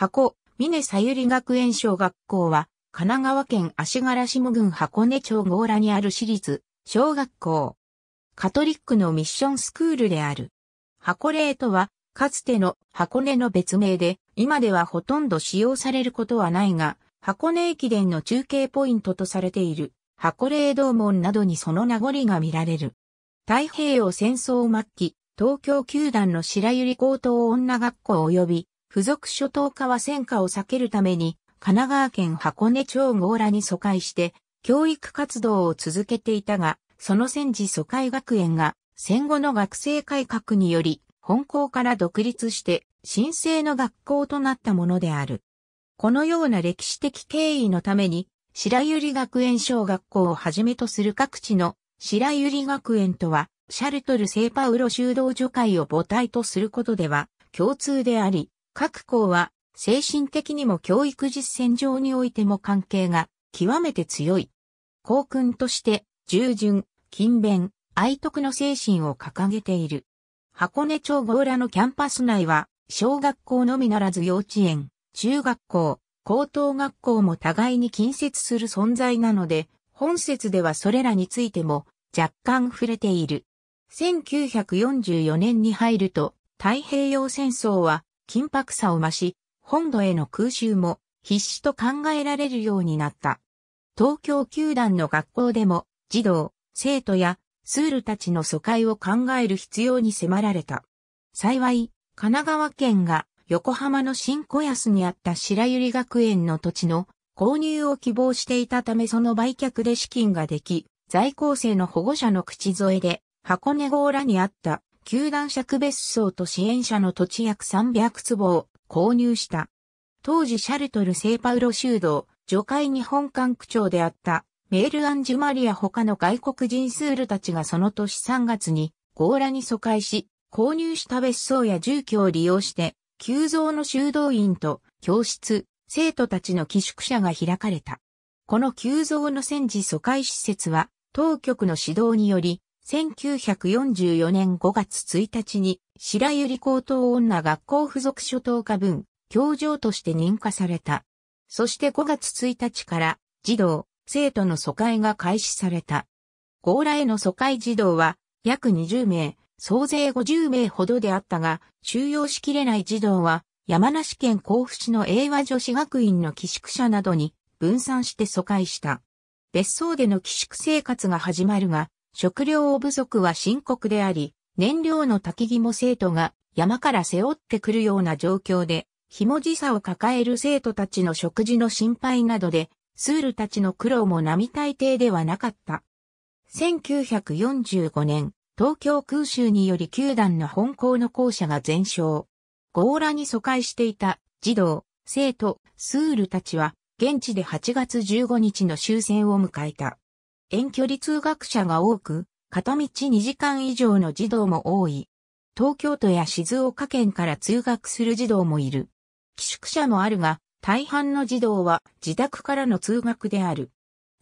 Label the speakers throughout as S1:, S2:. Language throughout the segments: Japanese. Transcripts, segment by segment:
S1: 箱、峰さゆり学園小学校は、神奈川県足柄下郡箱根町郷羅にある私立、小学校。カトリックのミッションスクールである。箱霊とは、かつての箱根の別名で、今ではほとんど使用されることはないが、箱根駅伝の中継ポイントとされている、箱霊道門などにその名残が見られる。太平洋戦争末期、東京球団の白百合高等女学校及び付属諸島化は戦火を避けるために、神奈川県箱根町強羅に疎開して、教育活動を続けていたが、その戦時疎開学園が、戦後の学生改革により、本校から独立して、新生の学校となったものである。このような歴史的経緯のために、白百合学園小学校をはじめとする各地の白百合学園とは、シャルトル・セパウロ修道女会を母体とすることでは共通であり、各校は精神的にも教育実践上においても関係が極めて強い。校訓として従順、勤勉、愛徳の精神を掲げている。箱根町郷らのキャンパス内は小学校のみならず幼稚園、中学校、高等学校も互いに近接する存在なので、本節ではそれらについても若干触れている。1944年に入ると太平洋戦争は緊迫さを増し、本土への空襲も必死と考えられるようになった。東京球団の学校でも、児童、生徒やスールたちの疎開を考える必要に迫られた。幸い、神奈川県が横浜の新小安にあった白百合学園の土地の購入を希望していたためその売却で資金ができ、在校生の保護者の口添えで箱根号らにあった球団借別荘と支援者の土地約300坪を購入した。当時シャルトル・セーパウロ修道、除海日本館区長であったメール・アンジュマリア他の外国人スールたちがその年3月にゴーラに疎開し、購入した別荘や住居を利用して、急増の修道院と教室、生徒たちの寄宿舎が開かれた。この急増の戦時疎開施設は、当局の指導により、1944年5月1日に白百合高等女学校附属初等科分教場として認可された。そして5月1日から児童、生徒の疎開が開始された。強羅への疎開児童は約20名、総勢50名ほどであったが、収容しきれない児童は山梨県甲府市の英和女子学院の寄宿舎などに分散して疎開した。別荘での寄宿生活が始まるが、食料不足は深刻であり、燃料の焚き木も生徒が山から背負ってくるような状況で、ひもじさを抱える生徒たちの食事の心配などで、スールたちの苦労も並大抵ではなかった。1945年、東京空襲により球団の本校の校舎が全焼。強羅に疎開していた児童、生徒、スールたちは、現地で8月15日の終戦を迎えた。遠距離通学者が多く、片道2時間以上の児童も多い。東京都や静岡県から通学する児童もいる。寄宿舎もあるが、大半の児童は自宅からの通学である。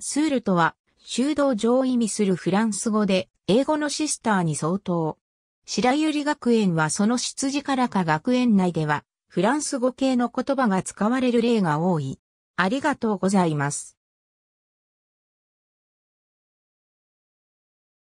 S1: スールとは、修道場を意味するフランス語で、英語のシスターに相当。白百合学園はその出自からか学園内では、フランス語系の言葉が使われる例が多い。ありがとうございます。